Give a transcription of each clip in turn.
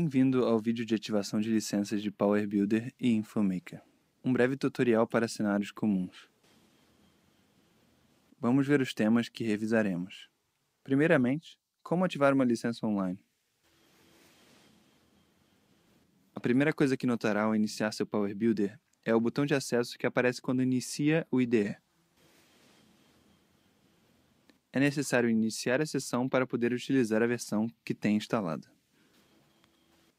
Bem-vindo ao vídeo de ativação de licenças de Power Builder e InfoMaker. Um breve tutorial para cenários comuns. Vamos ver os temas que revisaremos. Primeiramente, como ativar uma licença online. A primeira coisa que notará ao iniciar seu Power Builder é o botão de acesso que aparece quando inicia o IDE. É necessário iniciar a sessão para poder utilizar a versão que tem instalada.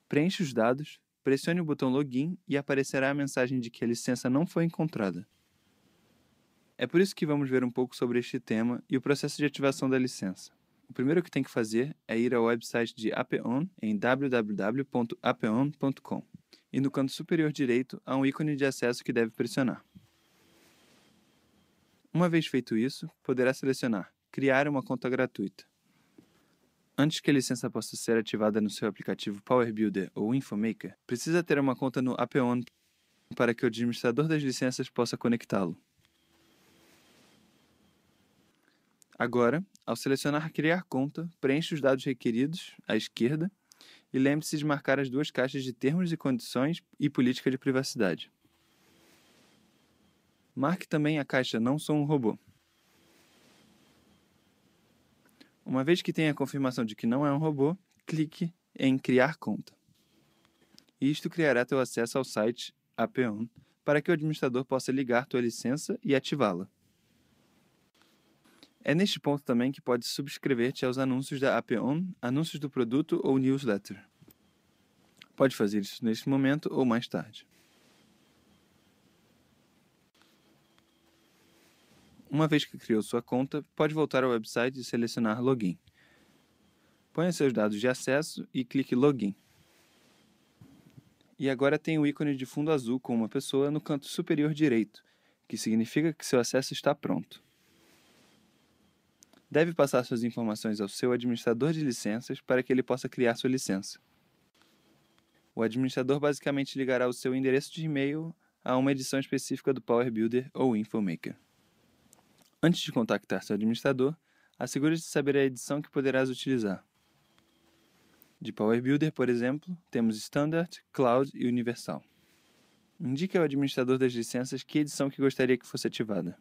Preencha os dados, pressione o botão Login e aparecerá a mensagem de que a licença não foi encontrada. É por isso que vamos ver um pouco sobre este tema e o processo de ativação da licença. O primeiro que tem que fazer é ir ao website de Apeon em www.apeon.com e no canto superior direito há um ícone de acesso que deve pressionar. Uma vez feito isso, poderá selecionar Criar uma conta gratuita Antes que a licença possa ser ativada no seu aplicativo Power Builder ou InfoMaker, precisa ter uma conta no Apeon para que o administrador das licenças possa conectá-lo. Agora, ao selecionar Criar conta, preencha os dados requeridos, à esquerda, e lembre-se de marcar as duas caixas de Termos e Condições e Política de Privacidade. Marque também a caixa Não sou um robô. Uma vez que tenha a confirmação de que não é um robô, clique em Criar conta. Isto criará teu acesso ao site APON para que o administrador possa ligar tua licença e ativá-la. É neste ponto também que pode subscrever-te aos anúncios da APON, anúncios do produto ou newsletter. Pode fazer isso neste momento ou mais tarde. Uma vez que criou sua conta, pode voltar ao website e selecionar Login. Ponha seus dados de acesso e clique Login. E agora tem o ícone de fundo azul com uma pessoa no canto superior direito, que significa que seu acesso está pronto. Deve passar suas informações ao seu administrador de licenças para que ele possa criar sua licença. O administrador basicamente ligará o seu endereço de e-mail a uma edição específica do Power Builder ou InfoMaker. Antes de contactar seu administrador, assegure-se de saber a edição que poderás utilizar. De Power Builder, por exemplo, temos Standard, Cloud e Universal. Indique ao administrador das licenças que edição que gostaria que fosse ativada.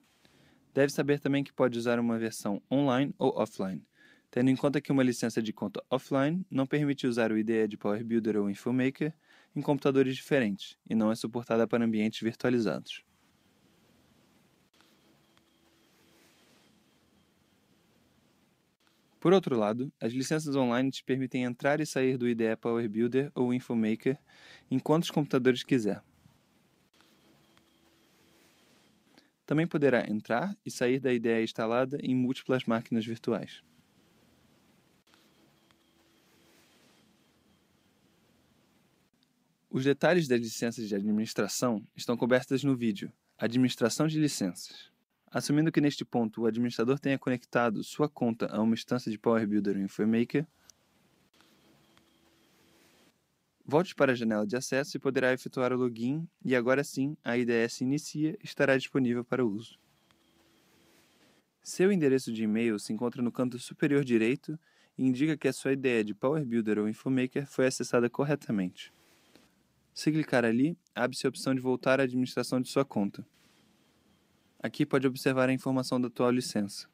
Deve saber também que pode usar uma versão online ou offline, tendo em conta que uma licença de conta offline não permite usar o IDE de Power Builder ou InfoMaker em computadores diferentes e não é suportada para ambientes virtualizados. Por outro lado, as licenças online te permitem entrar e sair do IDE Power Builder ou InfoMaker em quantos computadores quiser. Também poderá entrar e sair da IDE instalada em múltiplas máquinas virtuais. Os detalhes das licenças de administração estão cobertas no vídeo Administração de licenças. Assumindo que neste ponto o administrador tenha conectado sua conta a uma instância de Power Builder ou InfoMaker, volte para a janela de acesso e poderá efetuar o login e agora sim a IDS Inicia e estará disponível para uso. Seu endereço de e-mail se encontra no canto superior direito e indica que a sua ideia de Power Builder ou InfoMaker foi acessada corretamente. Se clicar ali, abre-se a opção de voltar à administração de sua conta. Aqui pode observar a informação da atual licença.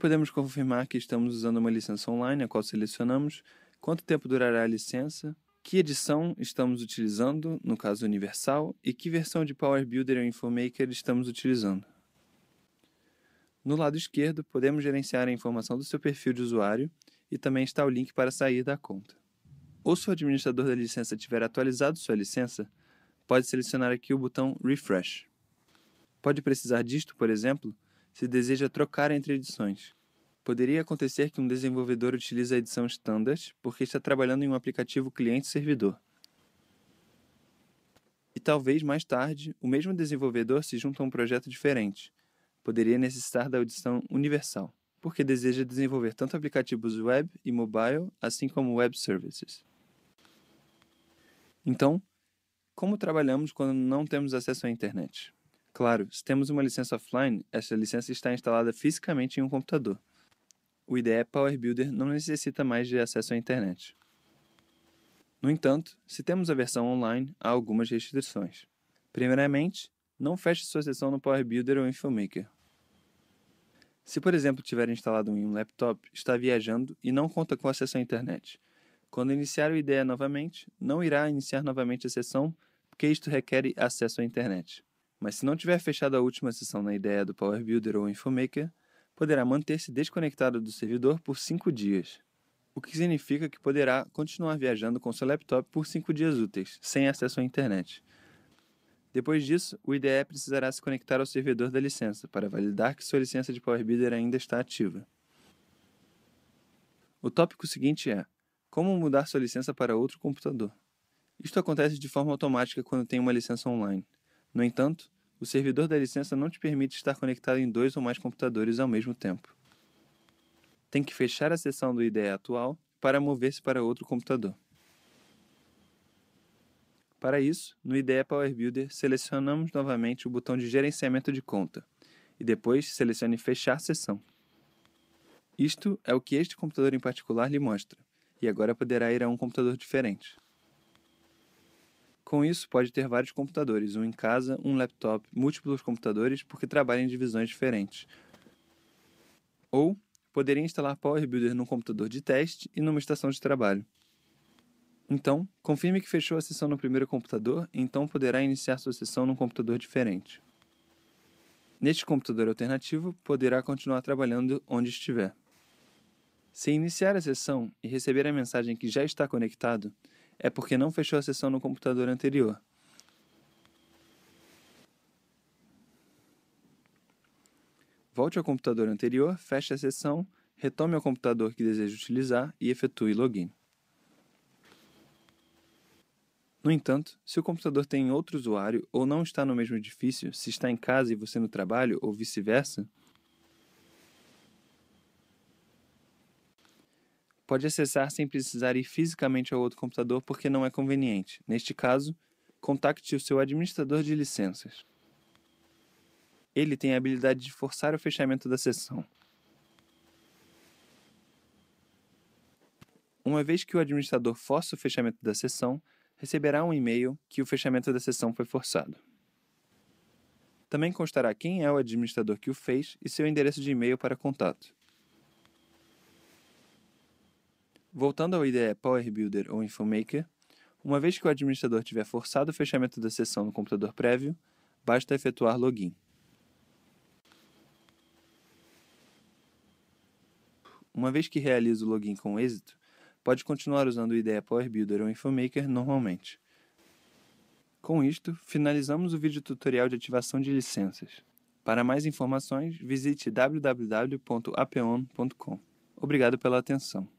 Podemos confirmar que estamos usando uma licença online, a qual selecionamos, quanto tempo durará a licença, que edição estamos utilizando, no caso Universal, e que versão de Power Builder ou InfoMaker estamos utilizando. No lado esquerdo, podemos gerenciar a informação do seu perfil de usuário e também está o link para sair da conta. Ou se o administrador da licença tiver atualizado sua licença, pode selecionar aqui o botão Refresh. Pode precisar disto, por exemplo, se deseja trocar entre edições. Poderia acontecer que um desenvolvedor utilize a edição standard porque está trabalhando em um aplicativo cliente-servidor. E talvez mais tarde, o mesmo desenvolvedor se junte a um projeto diferente. Poderia necessitar da edição universal, porque deseja desenvolver tanto aplicativos web e mobile, assim como web services. Então, como trabalhamos quando não temos acesso à internet? Claro, se temos uma licença offline, essa licença está instalada fisicamente em um computador. O IDE é Power Builder não necessita mais de acesso à internet. No entanto, se temos a versão online, há algumas restrições. Primeiramente, não feche sua sessão no Power Builder ou em Filmmaker. Se, por exemplo, tiver instalado em um laptop, está viajando e não conta com acesso à internet. Quando iniciar o IDE novamente, não irá iniciar novamente a sessão, porque isto requer acesso à internet mas se não tiver fechado a última sessão na ideia do Power Builder ou InfoMaker, poderá manter-se desconectado do servidor por 5 dias, o que significa que poderá continuar viajando com seu laptop por 5 dias úteis, sem acesso à internet. Depois disso, o IDE precisará se conectar ao servidor da licença para validar que sua licença de Power Builder ainda está ativa. O tópico seguinte é: como mudar sua licença para outro computador? Isto acontece de forma automática quando tem uma licença online. No entanto, o servidor da licença não te permite estar conectado em dois ou mais computadores ao mesmo tempo. Tem que fechar a sessão do IDE atual para mover-se para outro computador. Para isso, no IDE Power Builder, selecionamos novamente o botão de gerenciamento de conta e depois selecione fechar sessão. Isto é o que este computador em particular lhe mostra, e agora poderá ir a um computador diferente. Com isso, pode ter vários computadores, um em casa, um laptop, múltiplos computadores, porque trabalha em divisões diferentes. Ou poderia instalar Power Builder num computador de teste e numa estação de trabalho. Então, confirme que fechou a sessão no primeiro computador, então poderá iniciar sua sessão num computador diferente. Neste computador alternativo, poderá continuar trabalhando onde estiver. Se iniciar a sessão e receber a mensagem que já está conectado, é porque não fechou a sessão no computador anterior. Volte ao computador anterior, feche a sessão, retome ao computador que deseja utilizar e efetue login. No entanto, se o computador tem outro usuário ou não está no mesmo edifício, se está em casa e você no trabalho ou vice-versa, pode acessar sem precisar ir fisicamente ao outro computador porque não é conveniente. Neste caso, contacte o seu administrador de licenças. Ele tem a habilidade de forçar o fechamento da sessão. Uma vez que o administrador força o fechamento da sessão, receberá um e-mail que o fechamento da sessão foi forçado. Também constará quem é o administrador que o fez e seu endereço de e-mail para contato. Voltando ao IDE Power Builder ou InfoMaker, uma vez que o administrador tiver forçado o fechamento da sessão no computador prévio, basta efetuar login. Uma vez que realiza o login com êxito, pode continuar usando o IDE Power Builder ou InfoMaker normalmente. Com isto, finalizamos o vídeo tutorial de ativação de licenças. Para mais informações, visite www.apeon.com. Obrigado pela atenção.